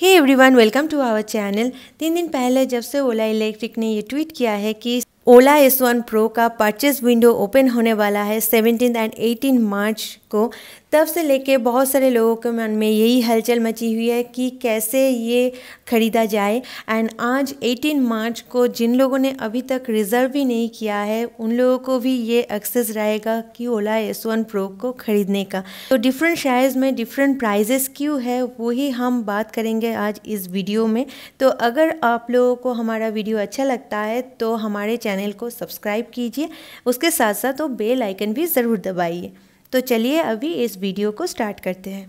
hey everyone welcome to our channel तीन दिन पहले जब से ओला इलेक्ट्रिक ने ये ट्वीट किया है कि ओला एस वन प्रो का परचेज विंडो ओपन होने वाला है सेवनटीन एंड एटीन मार्च को तब से लेके बहुत सारे लोगों के मन में यही हलचल मची हुई है कि कैसे ये ख़रीदा जाए एंड आज 18 मार्च को जिन लोगों ने अभी तक रिज़र्व भी नहीं किया है उन लोगों को भी ये एक्सेस रहेगा कि ओला एस वन प्रो को ख़रीदने का तो डिफरेंट शायर्स में डिफरेंट प्राइजेस क्यों है वही हम बात करेंगे आज इस वीडियो में तो अगर आप लोगों को हमारा वीडियो अच्छा लगता है तो हमारे चैनल को सब्सक्राइब कीजिए उसके साथ साथ वो बेल आइकन भी ज़रूर दबाइए तो चलिए अभी इस वीडियो को स्टार्ट करते हैं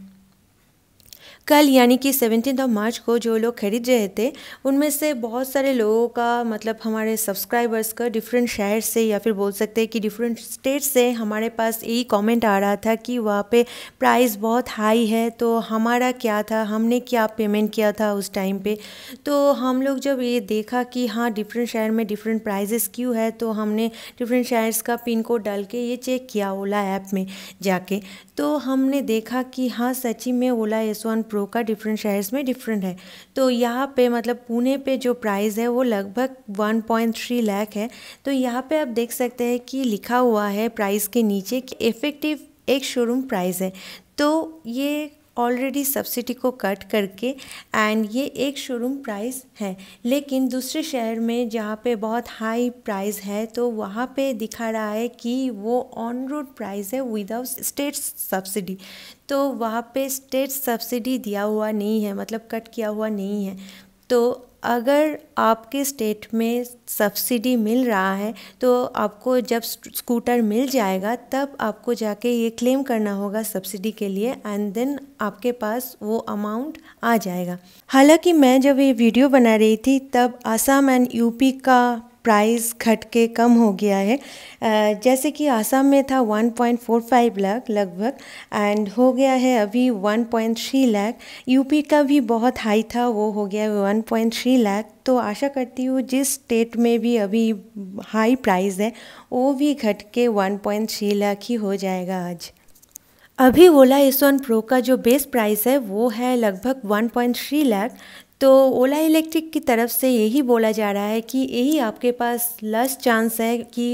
कल यानी कि सेवनटीन ऑफ मार्च को जो लोग खरीद रहे थे उनमें से बहुत सारे लोगों का मतलब हमारे सब्सक्राइबर्स का डिफरेंट शहर से या फिर बोल सकते हैं कि डिफरेंट स्टेट से हमारे पास यही कमेंट आ रहा था कि वहाँ पे प्राइस बहुत हाई है तो हमारा क्या था हमने क्या पेमेंट किया था उस टाइम पे तो हम लोग जब ये देखा कि हाँ डिफरेंट शहर में डिफरेंट प्राइजेस क्यों है तो हमने डिफरेंट शहर्स का पिन कोड डाल के ये चेक किया ओला ऐप में जाके तो हमने देखा कि हाँ सची में ओला एस वन प्रो का डिफरेंट शहर्स में डिफरेंट है तो यहाँ पे मतलब पुणे पे जो प्राइस है वो लगभग 1.3 लाख है तो यहाँ पे आप देख सकते हैं कि लिखा हुआ है प्राइस के नीचे कि इफ़ेक्टिव एक शोरूम प्राइस है तो ये ऑलरेडी सब्सिडी को कट करके एंड ये एक शोरूम प्राइस है लेकिन दूसरे शहर में जहाँ पे बहुत हाई प्राइस है तो वहाँ पे दिखा रहा है कि वो ऑन रोड प्राइस है विदाउट स्टेट सब्सिडी तो वहाँ पे स्टेट सब्सिडी दिया हुआ नहीं है मतलब कट किया हुआ नहीं है तो अगर आपके स्टेट में सब्सिडी मिल रहा है तो आपको जब स्कूटर मिल जाएगा तब आपको जाके ये क्लेम करना होगा सब्सिडी के लिए एंड देन आपके पास वो अमाउंट आ जाएगा हालांकि मैं जब ये वीडियो बना रही थी तब आसाम एंड यूपी का प्राइस घट के कम हो गया है जैसे कि आसाम में था 1.45 लाख लगभग एंड हो गया है अभी 1.3 लाख यूपी का भी बहुत हाई था वो हो गया 1.3 लाख तो आशा करती हूँ जिस स्टेट में भी अभी हाई प्राइस है वो भी घट के 1.3 लाख ही हो जाएगा आज अभी ओला एस वन प्रो का जो बेस प्राइस है वो है लगभग 1.3 लाख तो ओला इलेक्ट्रिक की तरफ से यही बोला जा रहा है कि यही आपके पास लास्ट चांस है कि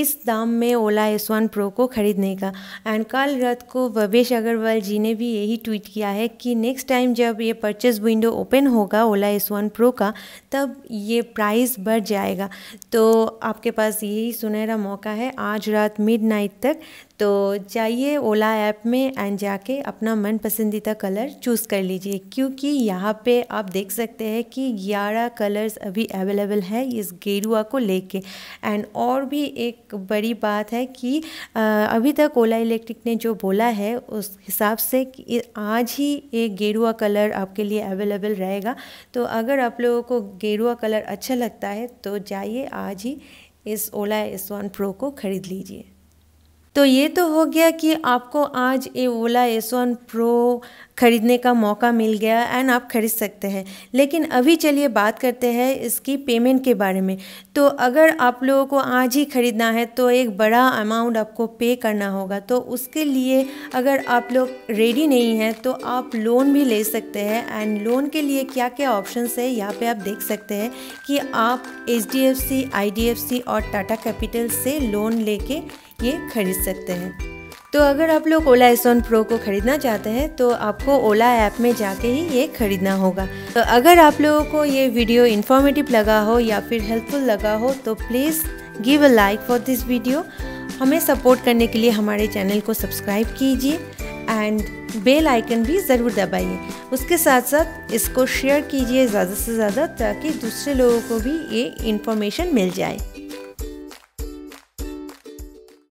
इस दाम में ओला एस वन प्रो को ख़रीदने का एंड कल रात को भवेश अग्रवाल जी ने भी यही ट्वीट किया है कि नेक्स्ट टाइम जब ये परचेज विंडो ओपन होगा ओला एस वन प्रो का तब ये प्राइस बढ़ जाएगा तो आपके पास यही सुनहरा मौका है आज रात मिड तक तो जाइए ओला ऐप में एंड जाके अपना मन पसंदीदा कलर चूज़ कर लीजिए क्योंकि यहाँ पे आप देख देख सकते हैं कि ग्यारह कलर्स अभी अवेलेबल हैं इस गेरुआ को लेके एंड और भी एक बड़ी बात है कि अभी तक ओला इलेक्ट्रिक ने जो बोला है उस हिसाब से कि आज ही एक गेरुआ कलर आपके लिए अवेलेबल रहेगा तो अगर आप लोगों को गेरुआ कलर अच्छा लगता है तो जाइए आज ही इस ओला एस वन प्रो को ख़रीद लीजिए तो ये तो हो गया कि आपको आज ये ओला एस वन प्रो ख़रीदने का मौका मिल गया एंड आप ख़रीद सकते हैं लेकिन अभी चलिए बात करते हैं इसकी पेमेंट के बारे में तो अगर आप लोगों को आज ही ख़रीदना है तो एक बड़ा अमाउंट आपको पे करना होगा तो उसके लिए अगर आप लोग रेडी नहीं हैं तो आप लोन भी ले सकते हैं एंड लोन के लिए क्या क्या ऑप्शन है यहाँ पर आप देख सकते हैं कि आप H D F C I D F C और टाटा कैपिटल से लोन लेके ये खरीद सकते हैं तो अगर आप लोग ओला एसोन प्रो को ख़रीदना चाहते हैं तो आपको ओला ऐप में जाके ही ये ख़रीदना होगा तो अगर आप लोगों को ये वीडियो इन्फॉर्मेटिव लगा हो या फिर हेल्पफुल लगा हो तो please give a like for this video हमें सपोर्ट करने के लिए हमारे चैनल को सब्सक्राइब कीजिए एंड बेल आइकन भी ज़रूर दबाइए उसके साथ साथ इसको शेयर कीजिए ज़्यादा से ज़्यादा ताकि दूसरे लोगों को भी ये इन्फॉर्मेशन मिल जाए